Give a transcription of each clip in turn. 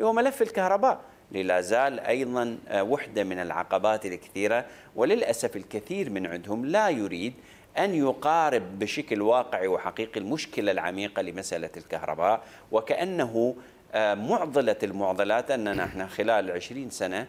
اللي هو ملف الكهرباء لا زال ايضا آه، وحده من العقبات الكثيره وللاسف الكثير من عندهم لا يريد أن يقارب بشكل واقعي وحقيقي المشكلة العميقة لمسألة الكهرباء وكأنه آه، معضلة المعضلات أننا احنا خلال 20 سنة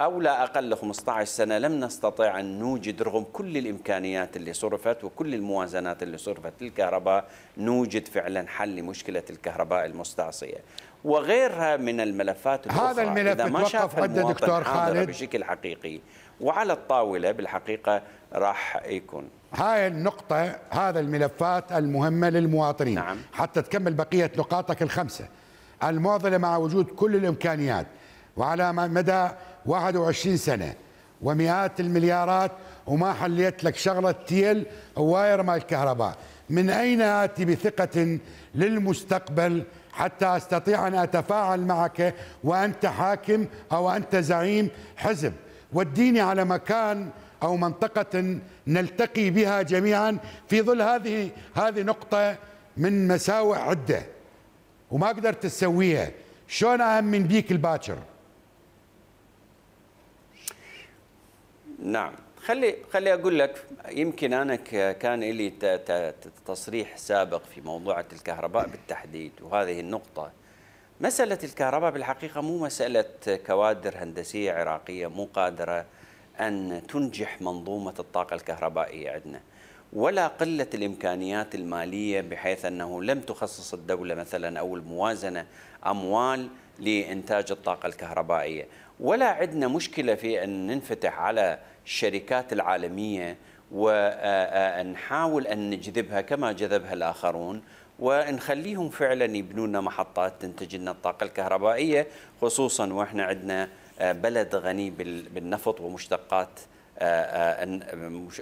أو لا أقل 15 سنة لم نستطع أن نوجد رغم كل الإمكانيات اللي صرفت وكل الموازنات اللي صرفت للكهرباء نوجد فعلا حل لمشكلة الكهرباء المستعصية وغيرها من الملفات الأخرى هذا الملف إذا ما شاف دكتور خالد بشكل حقيقي وعلى الطاولة بالحقيقة راح يكون هاي النقطة هذا الملفات المهمة للمواطنين نعم. حتى تكمل بقية نقاطك الخمسة المعضلة مع وجود كل الإمكانيات وعلى مدى 21 سنة ومئات المليارات وما حليت لك شغلة تيل واير مال الكهرباء من أين آتي بثقة للمستقبل حتى استطيع ان اتفاعل معك وانت حاكم او انت زعيم حزب وديني على مكان او منطقه نلتقي بها جميعا في ظل هذه هذه نقطه من مساوئ عده وما قدرت تسويها شلون امن بيك الباكر نعم خلي خلي اقول لك يمكن انا كان لي تصريح سابق في موضوع الكهرباء بالتحديد وهذه النقطه مساله الكهرباء بالحقيقه مو مساله كوادر هندسيه عراقيه مو قادره ان تنجح منظومه الطاقه الكهربائيه عندنا ولا قله الامكانيات الماليه بحيث انه لم تخصص الدوله مثلا او الموازنه اموال لانتاج الطاقه الكهربائيه ولا عندنا مشكله في ان ننفتح على الشركات العالميه ونحاول ان نجذبها كما جذبها الاخرون ونخليهم فعلا يبنوا لنا محطات تنتج لنا الطاقه الكهربائيه خصوصا واحنا عندنا بلد غني بالنفط ومشتقات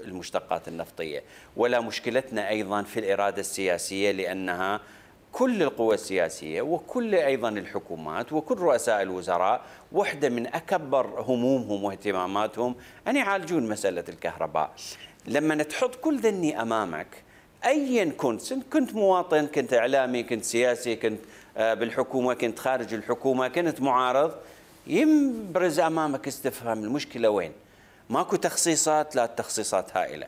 المشتقات النفطيه، ولا مشكلتنا ايضا في الاراده السياسيه لانها كل القوى السياسية وكل أيضا الحكومات وكل رؤساء الوزراء واحدة من أكبر همومهم واهتماماتهم أن يعالجون مسألة الكهرباء لما تحط كل ذني أمامك ايا كنت كنت مواطن كنت اعلامي كنت سياسي كنت آه، بالحكومه كنت خارج الحكومه كنت معارض يبرز امامك استفهام المشكله وين ماكو تخصيصات لا التخصيصات هائله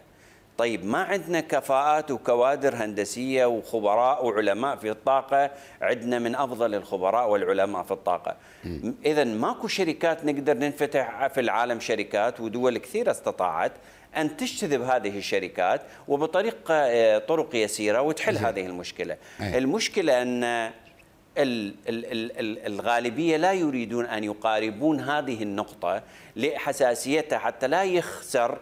طيب ما عندنا كفاءات وكوادر هندسية وخبراء وعلماء في الطاقة عندنا من أفضل الخبراء والعلماء في الطاقة إذا ماكو شركات نقدر ننفتح في العالم شركات ودول كثيرة استطاعت أن تجتذب هذه الشركات وبطريقة آه، طرق يسيرة وتحل زي. هذه المشكلة أي. المشكلة أن الغالبية لا يريدون أن يقاربون هذه النقطة لحساسيتها حتى لا يخسر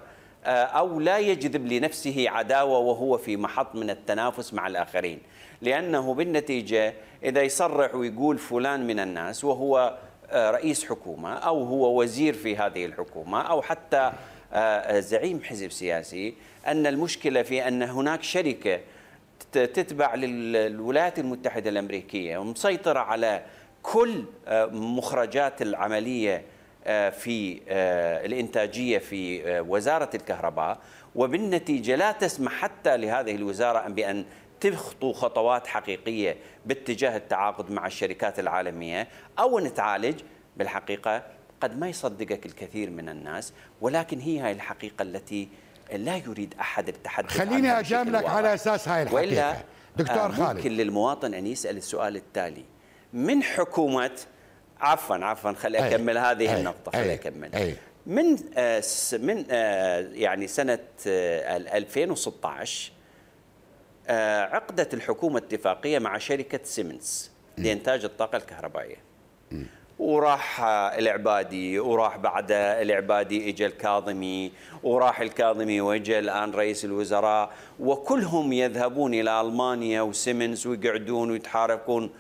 آه، أو لا يجذب لنفسه عداوة وهو في محط من التنافس مع الآخرين لأنه بالنتيجة إذا يصرح ويقول فلان من الناس وهو آه، رئيس حكومة أو هو وزير في هذه الحكومة أو حتى آه، زعيم حزب سياسي أن المشكلة في أن هناك شركة تتبع للولايات المتحدة الأمريكية ومسيطرة على كل مخرجات العملية آه، في آه، الإنتاجية في آه، وزارة الكهرباء وبالنتيجة لا تسمح حتى لهذه الوزارة بأن تخطو خطوات حقيقية باتجاه التعاقد مع الشركات العالمية أو نتعالج بالحقيقة قد ما يصدقك الكثير من الناس ولكن هي هاي الحقيقة التي لا يريد أحد التحدث خليني أجاملك على أساس هاي الحقيقة وإلا دكتور خالد ممكن للمواطن أن يسأل السؤال التالي من حكومة عفوا عفوا خلي اكمل هذه أي النقطه خلي اكمل أي من آه من آه يعني سنه آه 2016 آه، عقدت الحكومه اتفاقيه مع شركه سيمنز لانتاج الطاقه الكهربائيه م. وراح آه، العبادي وراح بعد العبادي اجى الكاظمي وراح الكاظمي واجى الان رئيس الوزراء وكلهم يذهبون الى المانيا وسيمنز ويقعدون ويتحاركون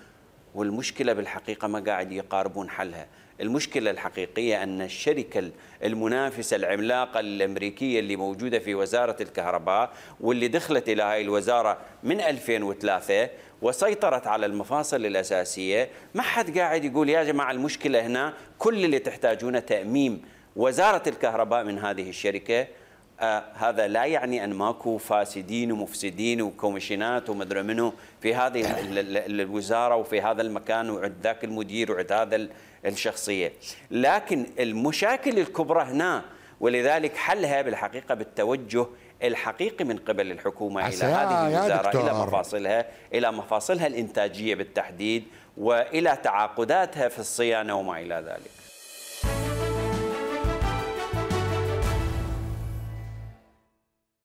والمشكله بالحقيقه ما قاعد يقاربون حلها المشكله الحقيقيه ان الشركه المنافسه العملاقه الامريكيه اللي موجوده في وزاره الكهرباء واللي دخلت الى هاي الوزاره من 2003 وسيطرت على المفاصل الاساسيه ما حد قاعد يقول يا جماعه المشكله هنا كل اللي تحتاجونه تاميم وزاره الكهرباء من هذه الشركه آه، هذا لا يعني ان ماكو فاسدين ومفسدين وكوميشنات ومدري منو في هذه الوزاره وفي هذا المكان وعند ذاك المدير وعند هذا الشخصيه، لكن المشاكل الكبرى هنا ولذلك حلها بالحقيقه بالتوجه الحقيقي من قبل الحكومه الى هذه الوزاره الى مفاصلها الى مفاصلها الانتاجيه بالتحديد والى تعاقداتها في الصيانه وما الى ذلك.